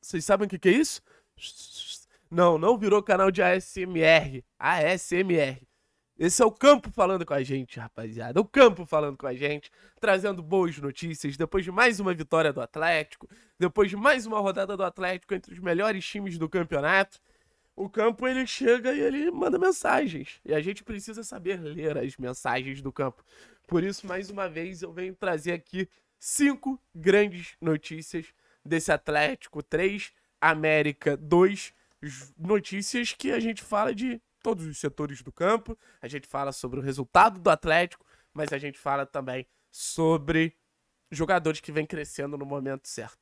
Vocês sabem o que, que é isso? Não, não virou canal de ASMR. ASMR. Esse é o campo falando com a gente, rapaziada. O campo falando com a gente, trazendo boas notícias. Depois de mais uma vitória do Atlético, depois de mais uma rodada do Atlético entre os melhores times do campeonato, o campo ele chega e ele manda mensagens. E a gente precisa saber ler as mensagens do campo. Por isso, mais uma vez, eu venho trazer aqui cinco grandes notícias desse Atlético, três América, dois notícias que a gente fala de todos os setores do campo, a gente fala sobre o resultado do Atlético, mas a gente fala também sobre jogadores que vêm crescendo no momento certo.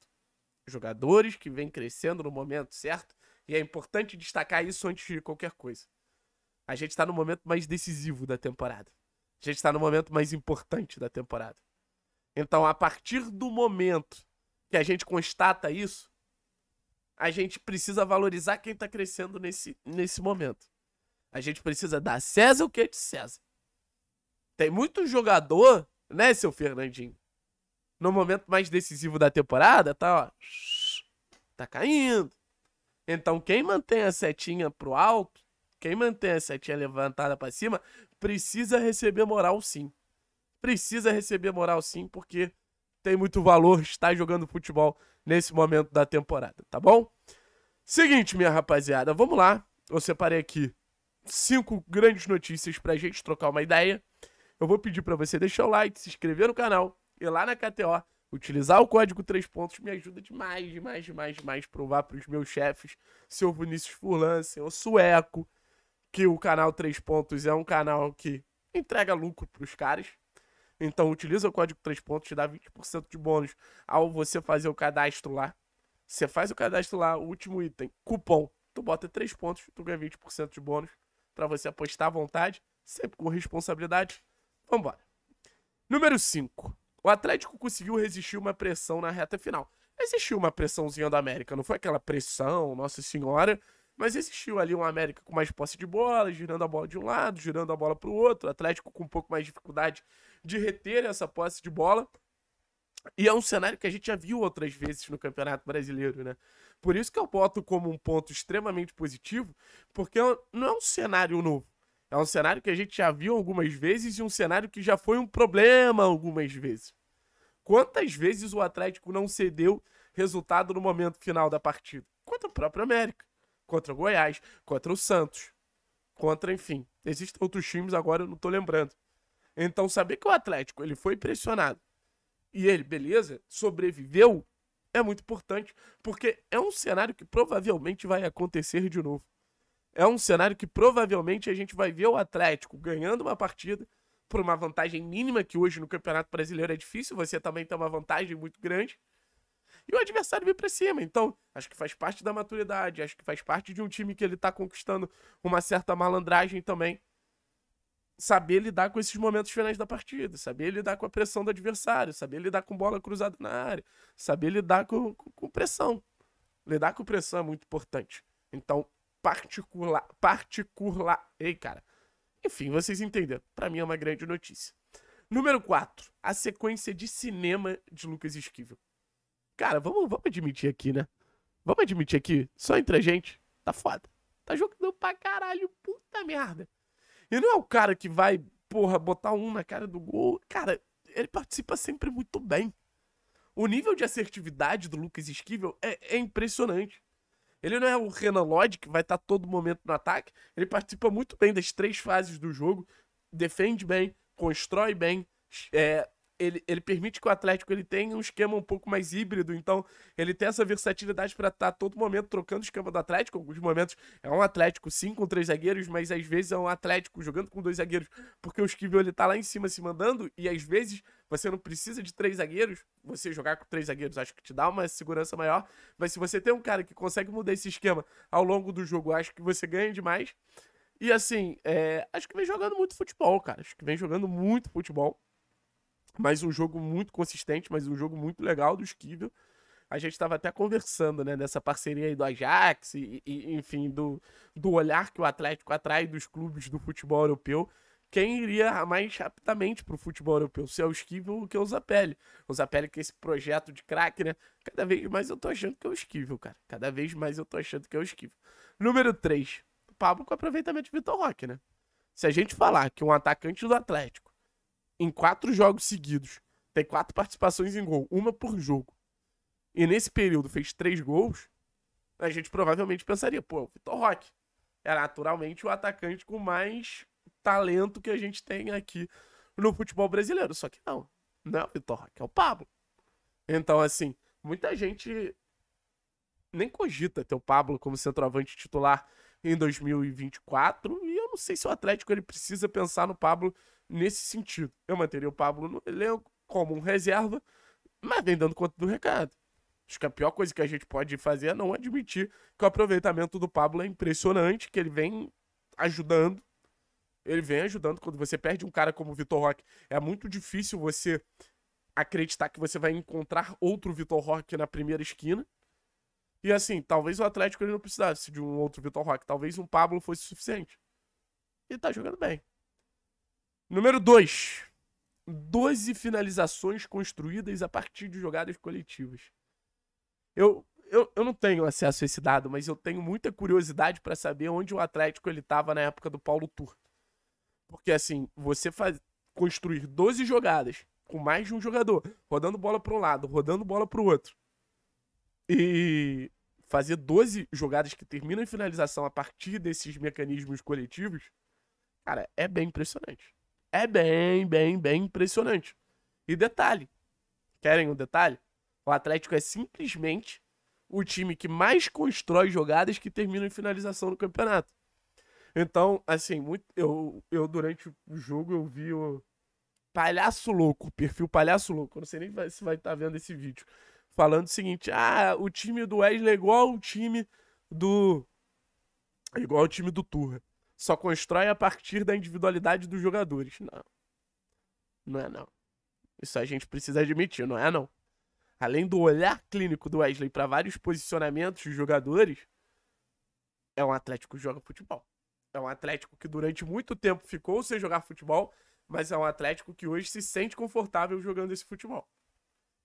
Jogadores que vêm crescendo no momento certo, e é importante destacar isso antes de qualquer coisa. A gente está no momento mais decisivo da temporada. A gente está no momento mais importante da temporada. Então, a partir do momento que a gente constata isso, a gente precisa valorizar quem está crescendo nesse, nesse momento. A gente precisa dar César o que é de César. Tem muito jogador, né, seu Fernandinho? No momento mais decisivo da temporada, tá, ó. Tá caindo. Então, quem mantém a setinha pro alto, quem mantém a setinha levantada para cima, precisa receber moral sim precisa receber moral sim, porque tem muito valor estar jogando futebol nesse momento da temporada, tá bom? Seguinte, minha rapaziada, vamos lá. Eu separei aqui cinco grandes notícias pra gente trocar uma ideia. Eu vou pedir para você deixar o like, se inscrever no canal, e lá na KTO, utilizar o código 3 pontos, me ajuda demais, demais, demais, demais provar pros meus chefes, seu Vinícius Furlan, seu Sueco, que o canal 3 pontos é um canal que entrega lucro pros caras, então utiliza o código 3 pontos, te dá 20% de bônus ao você fazer o cadastro lá. Você faz o cadastro lá, o último item, cupom. Tu bota 3 pontos, tu ganha 20% de bônus para você apostar à vontade, sempre com responsabilidade. Vambora. Número 5. O Atlético conseguiu resistir uma pressão na reta final. Existiu uma pressãozinha do América, não foi aquela pressão, Nossa Senhora, mas existiu ali um América com mais posse de bola, girando a bola de um lado, girando a bola para o outro, o Atlético com um pouco mais de dificuldade de reter essa posse de bola. E é um cenário que a gente já viu outras vezes no Campeonato Brasileiro, né? Por isso que eu boto como um ponto extremamente positivo, porque não é um cenário novo. É um cenário que a gente já viu algumas vezes e um cenário que já foi um problema algumas vezes. Quantas vezes o Atlético não cedeu resultado no momento final da partida? Contra o próprio América, contra o Goiás, contra o Santos, contra, enfim. Existem outros times agora, eu não tô lembrando. Então, saber que o Atlético ele foi pressionado e ele, beleza, sobreviveu é muito importante, porque é um cenário que provavelmente vai acontecer de novo. É um cenário que provavelmente a gente vai ver o Atlético ganhando uma partida por uma vantagem mínima, que hoje no Campeonato Brasileiro é difícil, você também tem uma vantagem muito grande. E o adversário vem para cima. Então, acho que faz parte da maturidade, acho que faz parte de um time que ele tá conquistando uma certa malandragem também saber lidar com esses momentos finais da partida, saber lidar com a pressão do adversário, saber lidar com bola cruzada na área, saber lidar com, com, com pressão. Lidar com pressão é muito importante. Então, particular, particular, ei, cara. Enfim, vocês entenderam. Para mim é uma grande notícia. Número 4, a sequência de cinema de Lucas Esquivel. Cara, vamos, vamos admitir aqui, né? Vamos admitir aqui, só entre a gente, tá foda. Tá jogando pra caralho, puta merda. Ele não é o cara que vai, porra, botar um na cara do gol. Cara, ele participa sempre muito bem. O nível de assertividade do Lucas Esquivel é, é impressionante. Ele não é o Renan Lodge, que vai estar tá todo momento no ataque. Ele participa muito bem das três fases do jogo. Defende bem, constrói bem, é, ele, ele permite que o Atlético ele tenha um esquema um pouco mais híbrido, então ele tem essa versatilidade para estar tá, todo momento trocando o esquema do Atlético. Alguns momentos é um Atlético sim com três zagueiros, mas às vezes é um Atlético jogando com dois zagueiros, porque o Esquivel ele tá lá em cima se mandando e às vezes você não precisa de três zagueiros. Você jogar com três zagueiros acho que te dá uma segurança maior, mas se você tem um cara que consegue mudar esse esquema ao longo do jogo, acho que você ganha demais. E assim, é, acho que vem jogando muito futebol, cara. Acho que vem jogando muito futebol. Mas um jogo muito consistente, mas um jogo muito legal do Esquivel. A gente estava até conversando, né, dessa parceria aí do Ajax e, e, enfim, do, do olhar que o Atlético atrai dos clubes do futebol europeu. Quem iria mais rapidamente para o futebol europeu? Se é o Esquivel ou que é o Zapelli? O Zapelli que é esse projeto de craque, né? Cada vez mais eu tô achando que é o Esquivel, cara. Cada vez mais eu tô achando que é o Esquivel. Número 3. Pablo com aproveitamento de Vitor Roque, né? Se a gente falar que um atacante do Atlético em quatro jogos seguidos. Tem quatro participações em gol, uma por jogo. E nesse período fez três gols. A gente provavelmente pensaria, pô, o Vitor Roque é naturalmente o atacante com mais talento que a gente tem aqui no futebol brasileiro. Só que não, não é o Vitor Roque, é o Pablo. Então, assim, muita gente nem cogita ter o Pablo como centroavante titular em 2024. E eu não sei se o Atlético ele precisa pensar no Pablo nesse sentido. Eu manteria o Pablo no elenco como um reserva, mas vem dando conta do recado. Acho que a pior coisa que a gente pode fazer é não admitir que o aproveitamento do Pablo é impressionante, que ele vem ajudando. Ele vem ajudando. Quando você perde um cara como o Vitor Roque, é muito difícil você acreditar que você vai encontrar outro Vitor Roque na primeira esquina. E assim, talvez o Atlético ele não precisasse de um outro Vitor Roque. Talvez um Pablo fosse suficiente. E tá jogando bem. Número 2. 12 finalizações construídas a partir de jogadas coletivas. Eu, eu, eu não tenho acesso a esse dado, mas eu tenho muita curiosidade para saber onde o Atlético ele estava na época do Paulo Tur. Porque assim, você faz, construir 12 jogadas com mais de um jogador, rodando bola para um lado, rodando bola para o outro, e fazer 12 jogadas que terminam em finalização a partir desses mecanismos coletivos, cara, é bem impressionante é bem, bem, bem impressionante. E detalhe: querem um detalhe? O Atlético é simplesmente o time que mais constrói jogadas que terminam em finalização no campeonato. Então, assim, muito, eu, eu durante o jogo eu vi o Palhaço Louco, perfil Palhaço Louco, eu não sei nem se vai estar tá vendo esse vídeo, falando o seguinte: ah, o time do Wesley é igual o time do. igual o time do Turra só constrói a partir da individualidade dos jogadores. Não. Não é não. Isso a gente precisa admitir, não é não. Além do olhar clínico do Wesley para vários posicionamentos dos jogadores, é um Atlético que joga futebol. É um Atlético que durante muito tempo ficou sem jogar futebol, mas é um Atlético que hoje se sente confortável jogando esse futebol.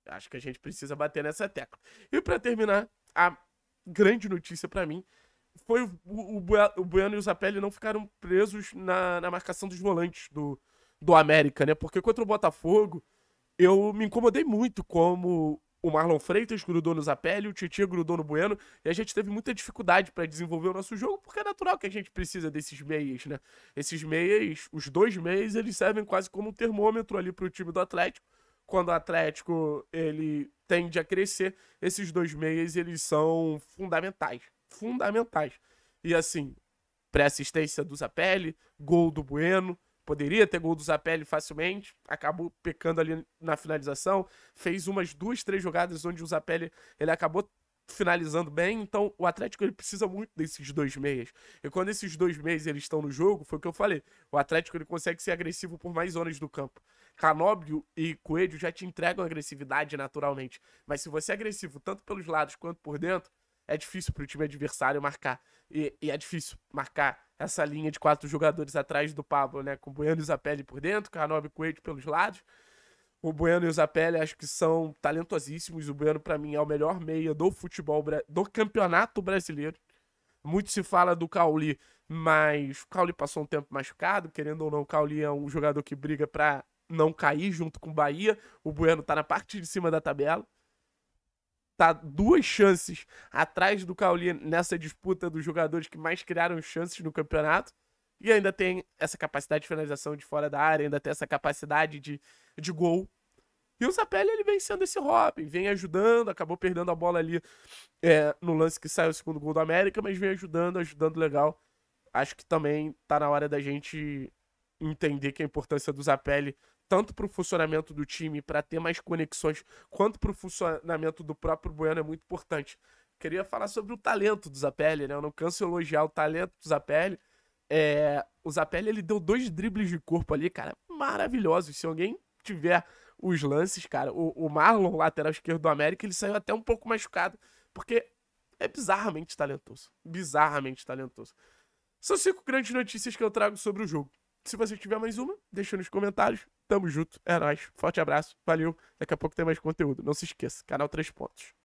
Acho que a gente precisa bater nessa tecla. E para terminar, a grande notícia para mim foi o, o, o Bueno e o Zapelli não ficaram presos na, na marcação dos volantes do, do América, né? Porque contra o Botafogo, eu me incomodei muito como o Marlon Freitas grudou no Zapelli, o Tietchan grudou no Bueno, e a gente teve muita dificuldade para desenvolver o nosso jogo, porque é natural que a gente precisa desses meias, né? Esses meias, os dois meias, eles servem quase como um termômetro ali para o time do Atlético. Quando o Atlético ele tende a crescer, esses dois meias eles são fundamentais fundamentais. E assim, pré-assistência do Zapelli, gol do Bueno, poderia ter gol do Zapelli facilmente, acabou pecando ali na finalização, fez umas duas, três jogadas onde o Zapelli ele acabou finalizando bem, então o Atlético ele precisa muito desses dois meias. E quando esses dois meias eles estão no jogo, foi o que eu falei, o Atlético ele consegue ser agressivo por mais zonas do campo. Canóbio e Coelho já te entregam agressividade naturalmente, mas se você é agressivo tanto pelos lados quanto por dentro, é difícil para o time adversário marcar. E, e, é difícil marcar essa linha de quatro jogadores atrás do Pablo, né? Com Bueno e Zapelli por dentro, Canob e Coelho pelos lados. O Bueno e o Zapelli acho que são talentosíssimos. O Bueno, para mim, é o melhor meia do futebol, do campeonato brasileiro. Muito se fala do Cauli, mas o Cauli passou um tempo machucado. Querendo ou não, o Cauli é um jogador que briga para não cair junto com o Bahia. O Bueno tá na parte de cima da tabela tá duas chances atrás do Cauli nessa disputa dos jogadores que mais criaram chances no campeonato. E ainda tem essa capacidade de finalização de fora da área, ainda tem essa capacidade de, de gol. E o Zapelli, ele vem sendo esse Robin, vem ajudando, acabou perdendo a bola ali é, no lance que saiu o segundo gol do América, mas vem ajudando, ajudando legal. Acho que também tá na hora da gente entender que a importância do Zapelli, tanto para o funcionamento do time, para ter mais conexões, quanto para o funcionamento do próprio Bueno é muito importante. Queria falar sobre o talento do Zapelli, né? Eu não canso de elogiar o talento do Zapelli. É... O Zapelli, ele deu dois dribles de corpo ali, cara, maravilhosos. Se alguém tiver os lances, cara, o, o Marlon, lateral esquerdo do América, ele saiu até um pouco machucado, porque é bizarramente talentoso. Bizarramente talentoso. São cinco grandes notícias que eu trago sobre o jogo. Se você tiver mais uma, deixa nos comentários. Tamo junto, é nóis. Forte abraço, valeu. Daqui a pouco tem mais conteúdo. Não se esqueça, canal 3 pontos.